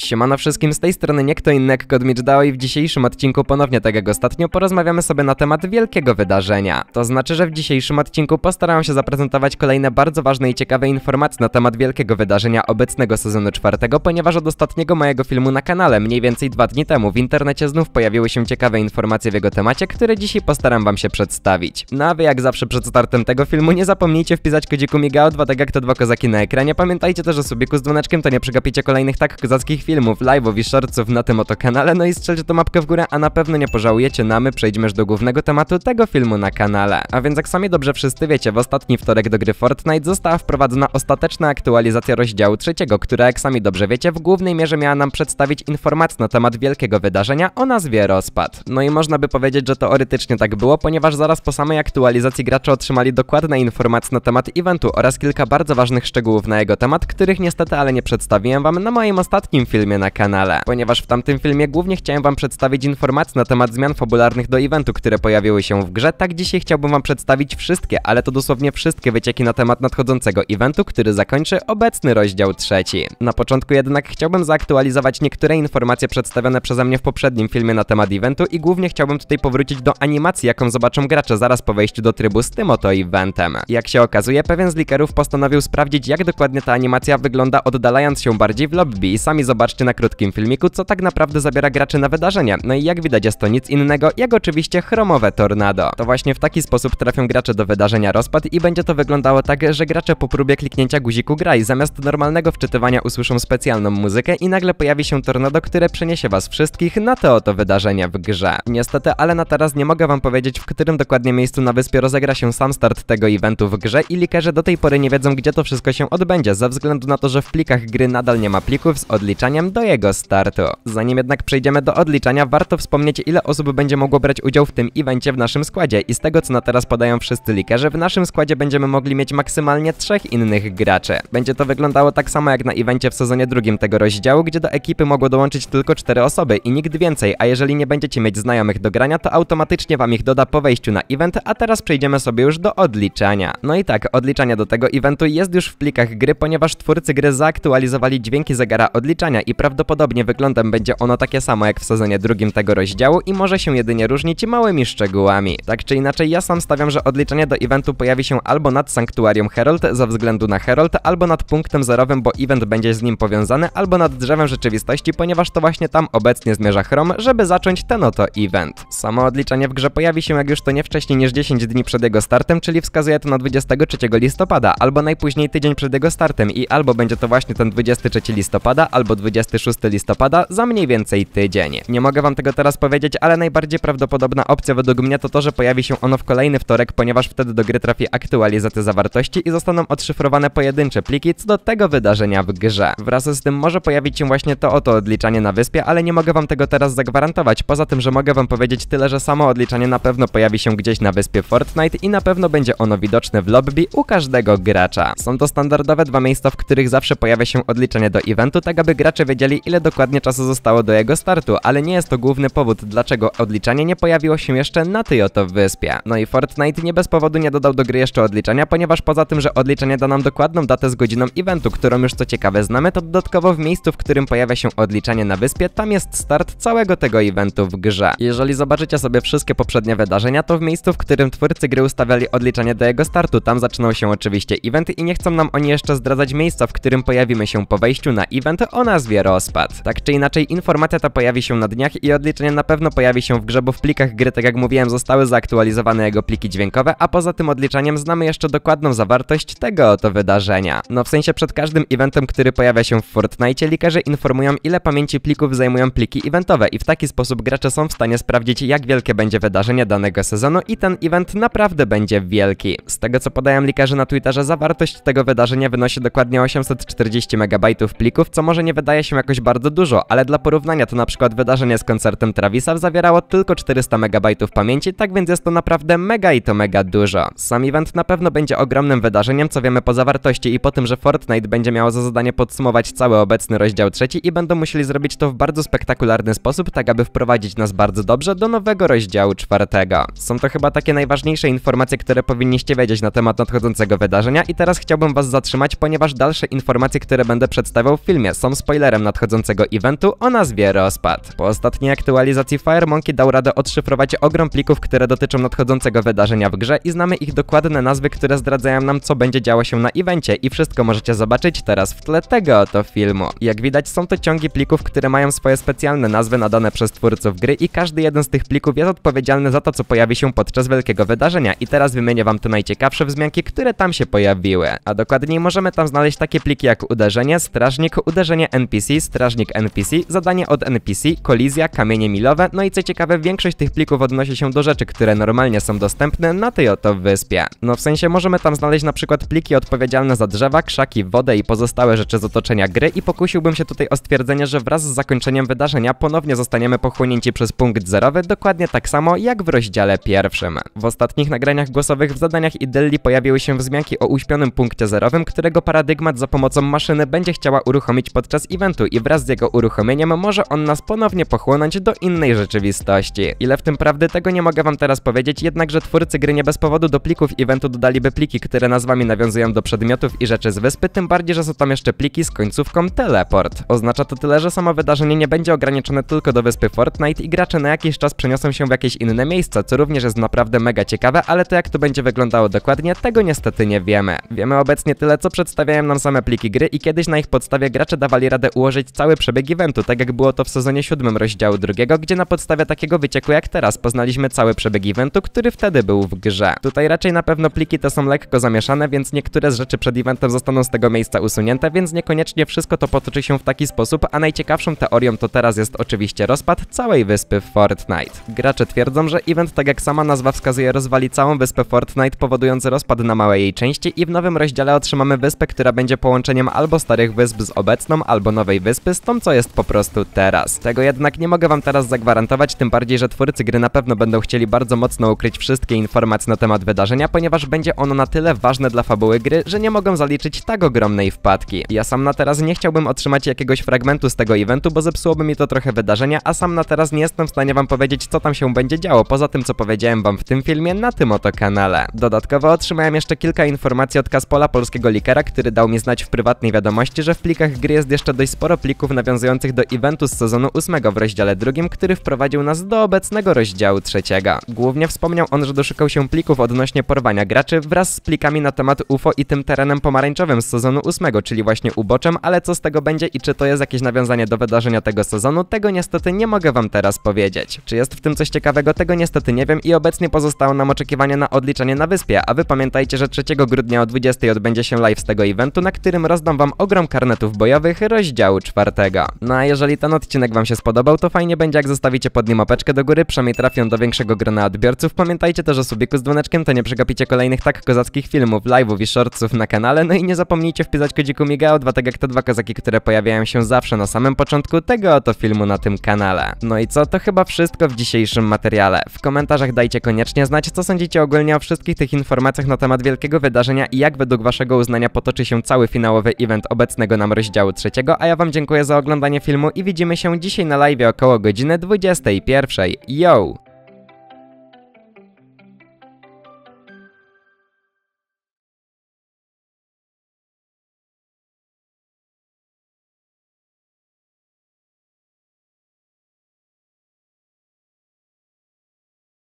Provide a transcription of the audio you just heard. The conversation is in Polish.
Siemano wszystkim, z tej strony nie kto inny jak Kodmicz Dao i w dzisiejszym odcinku ponownie tak jak ostatnio porozmawiamy sobie na temat wielkiego wydarzenia. To znaczy, że w dzisiejszym odcinku postaram się zaprezentować kolejne bardzo ważne i ciekawe informacje na temat wielkiego wydarzenia obecnego sezonu czwartego, ponieważ od ostatniego mojego filmu na kanale mniej więcej dwa dni temu w internecie znów pojawiły się ciekawe informacje w jego temacie, które dzisiaj postaram wam się przedstawić. No a wy jak zawsze przed startem tego filmu nie zapomnijcie wpisać kodziku migao 2 tak jak to dwa kozaki na ekranie, pamiętajcie też o subiku z dzwoneczkiem, to nie przegapicie kolejnych tak kozackich filmów, live'ów i shortców na tym oto kanale, no i strzelcie tą mapkę w górę, a na pewno nie pożałujecie, no my przejdźmy już do głównego tematu tego filmu na kanale. A więc jak sami dobrze wszyscy wiecie, w ostatni wtorek do gry Fortnite została wprowadzona ostateczna aktualizacja rozdziału trzeciego, która jak sami dobrze wiecie, w głównej mierze miała nam przedstawić informacje na temat wielkiego wydarzenia o nazwie Rozpad. No i można by powiedzieć, że teoretycznie tak było, ponieważ zaraz po samej aktualizacji gracze otrzymali dokładne informacje na temat eventu oraz kilka bardzo ważnych szczegółów na jego temat, których niestety ale nie przedstawiłem wam na moim ostatnim filmie filmie na kanale. Ponieważ w tamtym filmie głównie chciałem wam przedstawić informacje na temat zmian fabularnych do eventu, które pojawiły się w grze, tak dzisiaj chciałbym wam przedstawić wszystkie, ale to dosłownie wszystkie wycieki na temat nadchodzącego eventu, który zakończy obecny rozdział trzeci. Na początku jednak chciałbym zaktualizować niektóre informacje przedstawione przeze mnie w poprzednim filmie na temat eventu i głównie chciałbym tutaj powrócić do animacji, jaką zobaczą gracze zaraz po wejściu do trybu z tym oto eventem. Jak się okazuje, pewien z likerów postanowił sprawdzić, jak dokładnie ta animacja wygląda oddalając się bardziej w lobby i sami zobaczą zobaczcie na krótkim filmiku, co tak naprawdę zabiera graczy na wydarzenia. No i jak widać jest to nic innego, jak oczywiście chromowe tornado. To właśnie w taki sposób trafią gracze do wydarzenia rozpad i będzie to wyglądało tak, że gracze po próbie kliknięcia guziku graj, zamiast normalnego wczytywania usłyszą specjalną muzykę i nagle pojawi się tornado, które przeniesie was wszystkich na to oto wydarzenie w grze. Niestety, ale na teraz nie mogę wam powiedzieć, w którym dokładnie miejscu na wyspie rozegra się sam start tego eventu w grze i likerze do tej pory nie wiedzą, gdzie to wszystko się odbędzie, ze względu na to, że w plikach gry nadal nie ma plików z odliczaniem odliczaniem do jego startu. Zanim jednak przejdziemy do odliczania, warto wspomnieć ile osób będzie mogło brać udział w tym evencie w naszym składzie i z tego co na teraz podają wszyscy likerze, w naszym składzie będziemy mogli mieć maksymalnie trzech innych graczy. Będzie to wyglądało tak samo jak na evencie w sezonie drugim tego rozdziału, gdzie do ekipy mogło dołączyć tylko cztery osoby i nikt więcej, a jeżeli nie będziecie mieć znajomych do grania, to automatycznie wam ich doda po wejściu na event, a teraz przejdziemy sobie już do odliczania. No i tak, odliczanie do tego eventu jest już w plikach gry, ponieważ twórcy gry zaaktualizowali dźwięki zegara odliczania, i prawdopodobnie wyglądem będzie ono takie samo jak w sezonie drugim tego rozdziału i może się jedynie różnić małymi szczegółami. Tak czy inaczej ja sam stawiam, że odliczenie do eventu pojawi się albo nad Sanktuarium Herald ze względu na Herald, albo nad punktem zerowym, bo event będzie z nim powiązany, albo nad drzewem rzeczywistości, ponieważ to właśnie tam obecnie zmierza Chrom, żeby zacząć ten oto event. Samo odliczenie w grze pojawi się jak już to nie wcześniej niż 10 dni przed jego startem, czyli wskazuje to na 23 listopada, albo najpóźniej tydzień przed jego startem i albo będzie to właśnie ten 23 listopada, albo 20 26 listopada za mniej więcej tydzień. Nie mogę wam tego teraz powiedzieć, ale najbardziej prawdopodobna opcja według mnie to to, że pojawi się ono w kolejny wtorek, ponieważ wtedy do gry trafi aktualizacja zawartości i zostaną odszyfrowane pojedyncze pliki co do tego wydarzenia w grze. Wraz z tym może pojawić się właśnie to oto odliczanie na wyspie, ale nie mogę wam tego teraz zagwarantować, poza tym, że mogę wam powiedzieć tyle, że samo odliczanie na pewno pojawi się gdzieś na wyspie Fortnite i na pewno będzie ono widoczne w lobby u każdego gracza. Są to standardowe dwa miejsca, w których zawsze pojawia się odliczenie do eventu, tak aby gracz gracze wiedzieli ile dokładnie czasu zostało do jego startu, ale nie jest to główny powód, dlaczego odliczanie nie pojawiło się jeszcze na tej oto wyspie. No i Fortnite nie bez powodu nie dodał do gry jeszcze odliczania, ponieważ poza tym, że odliczanie da nam dokładną datę z godziną eventu, którą już co ciekawe znamy, to dodatkowo w miejscu, w którym pojawia się odliczanie na wyspie, tam jest start całego tego eventu w grze. Jeżeli zobaczycie sobie wszystkie poprzednie wydarzenia, to w miejscu, w którym twórcy gry ustawiali odliczanie do jego startu, tam zaczynał się oczywiście event i nie chcą nam oni jeszcze zdradzać miejsca, w którym pojawimy się po wejściu na event o nazwie rozpad. Tak czy inaczej, informacja ta pojawi się na dniach i odliczenie na pewno pojawi się w grze, bo w plikach gry, tak jak mówiłem, zostały zaktualizowane jego pliki dźwiękowe, a poza tym odliczaniem znamy jeszcze dokładną zawartość tego oto wydarzenia. No w sensie przed każdym eventem, który pojawia się w Fortnite, likerzy informują ile pamięci plików zajmują pliki eventowe i w taki sposób gracze są w stanie sprawdzić jak wielkie będzie wydarzenie danego sezonu i ten event naprawdę będzie wielki. Z tego co podają likerzy na Twitterze, zawartość tego wydarzenia wynosi dokładnie 840 MB plików, co może nie wydaje wydaje się jakoś bardzo dużo, ale dla porównania to na przykład wydarzenie z koncertem Travisa zawierało tylko 400 MB pamięci, tak więc jest to naprawdę mega i to mega dużo. Sam event na pewno będzie ogromnym wydarzeniem, co wiemy po zawartości i po tym, że Fortnite będzie miało za zadanie podsumować cały obecny rozdział trzeci i będą musieli zrobić to w bardzo spektakularny sposób, tak aby wprowadzić nas bardzo dobrze do nowego rozdziału czwartego. Są to chyba takie najważniejsze informacje, które powinniście wiedzieć na temat nadchodzącego wydarzenia i teraz chciałbym was zatrzymać, ponieważ dalsze informacje, które będę przedstawiał w filmie są spoilery nadchodzącego eventu o nazwie Rozpad. Po ostatniej aktualizacji Fire Monkey dał radę odszyfrować ogrom plików, które dotyczą nadchodzącego wydarzenia w grze i znamy ich dokładne nazwy, które zdradzają nam co będzie działo się na evencie i wszystko możecie zobaczyć teraz w tle tego oto filmu. Jak widać są to ciągi plików, które mają swoje specjalne nazwy nadane przez twórców gry i każdy jeden z tych plików jest odpowiedzialny za to, co pojawi się podczas wielkiego wydarzenia i teraz wymienię wam te najciekawsze wzmianki, które tam się pojawiły. A dokładniej możemy tam znaleźć takie pliki jak uderzenie, strażnik, uderzenie NPC, NPC, strażnik NPC, zadanie od NPC, kolizja, kamienie milowe, no i co ciekawe większość tych plików odnosi się do rzeczy, które normalnie są dostępne na tej oto wyspie. No w sensie możemy tam znaleźć na przykład pliki odpowiedzialne za drzewa, krzaki, wodę i pozostałe rzeczy z otoczenia gry i pokusiłbym się tutaj o stwierdzenie, że wraz z zakończeniem wydarzenia ponownie zostaniemy pochłonięci przez punkt zerowy, dokładnie tak samo jak w rozdziale pierwszym. W ostatnich nagraniach głosowych w zadaniach Idylli pojawiły się wzmianki o uśpionym punkcie zerowym, którego paradygmat za pomocą maszyny będzie chciała uruchomić podczas i eventu i wraz z jego uruchomieniem może on nas ponownie pochłonąć do innej rzeczywistości. Ile w tym prawdy, tego nie mogę wam teraz powiedzieć, jednakże twórcy gry nie bez powodu do plików eventu dodaliby pliki, które nazwami nawiązują do przedmiotów i rzeczy z wyspy, tym bardziej, że są tam jeszcze pliki z końcówką teleport. Oznacza to tyle, że samo wydarzenie nie będzie ograniczone tylko do wyspy Fortnite i gracze na jakiś czas przeniosą się w jakieś inne miejsca, co również jest naprawdę mega ciekawe, ale to jak to będzie wyglądało dokładnie, tego niestety nie wiemy. Wiemy obecnie tyle, co przedstawiają nam same pliki gry i kiedyś na ich podstawie gracze dawali radę ułożyć cały przebieg eventu, tak jak było to w sezonie 7 rozdziału drugiego, gdzie na podstawie takiego wycieku jak teraz poznaliśmy cały przebieg eventu, który wtedy był w grze. Tutaj raczej na pewno pliki te są lekko zamieszane, więc niektóre z rzeczy przed eventem zostaną z tego miejsca usunięte, więc niekoniecznie wszystko to potoczy się w taki sposób, a najciekawszą teorią to teraz jest oczywiście rozpad całej wyspy w Fortnite. Gracze twierdzą, że event, tak jak sama nazwa wskazuje, rozwali całą wyspę Fortnite, powodując rozpad na małe jej części i w nowym rozdziale otrzymamy wyspę, która będzie połączeniem albo starych wysp z obecną, albo Nowej Wyspy z tą, co jest po prostu teraz. Tego jednak nie mogę wam teraz zagwarantować, tym bardziej, że twórcy gry na pewno będą chcieli bardzo mocno ukryć wszystkie informacje na temat wydarzenia, ponieważ będzie ono na tyle ważne dla fabuły gry, że nie mogą zaliczyć tak ogromnej wpadki. Ja sam na teraz nie chciałbym otrzymać jakiegoś fragmentu z tego eventu, bo zepsułoby mi to trochę wydarzenia, a sam na teraz nie jestem w stanie wam powiedzieć, co tam się będzie działo, poza tym, co powiedziałem wam w tym filmie na tym oto kanale. Dodatkowo otrzymałem jeszcze kilka informacji od Kaspola, polskiego likera, który dał mi znać w prywatnej wiadomości, że w plikach gry jest jeszcze dość sporo plików nawiązujących do eventu z sezonu 8 w rozdziale drugim, który wprowadził nas do obecnego rozdziału trzeciego. Głównie wspomniał on, że doszukał się plików odnośnie porwania graczy wraz z plikami na temat UFO i tym terenem pomarańczowym z sezonu 8, czyli właśnie uboczem, ale co z tego będzie i czy to jest jakieś nawiązanie do wydarzenia tego sezonu, tego niestety nie mogę wam teraz powiedzieć. Czy jest w tym coś ciekawego, tego niestety nie wiem i obecnie pozostało nam oczekiwanie na odliczanie na wyspie, a wy pamiętajcie, że 3 grudnia o 20 odbędzie się live z tego eventu, na którym rozdam wam ogrom karnetów bojowych, rozdział rozdziału czwartego. No a jeżeli ten odcinek wam się spodobał, to fajnie będzie jak zostawicie pod nim opeczkę do góry, przynajmniej trafią do większego grona odbiorców. Pamiętajcie też o subiku z dzwoneczkiem, to nie przegapicie kolejnych tak kozackich filmów, live'ów i shortsów na kanale. No i nie zapomnijcie wpisać kodziku Migao, dwa tak jak te dwa kozaki, które pojawiają się zawsze na samym początku tego oto filmu na tym kanale. No i co, to chyba wszystko w dzisiejszym materiale. W komentarzach dajcie koniecznie znać, co sądzicie ogólnie o wszystkich tych informacjach na temat wielkiego wydarzenia i jak według waszego uznania potoczy się cały finałowy event obecnego nam rozdziału trzeciego, a ja wam dziękuję za oglądanie filmu i widzimy się dzisiaj na live około godziny 21. Yo!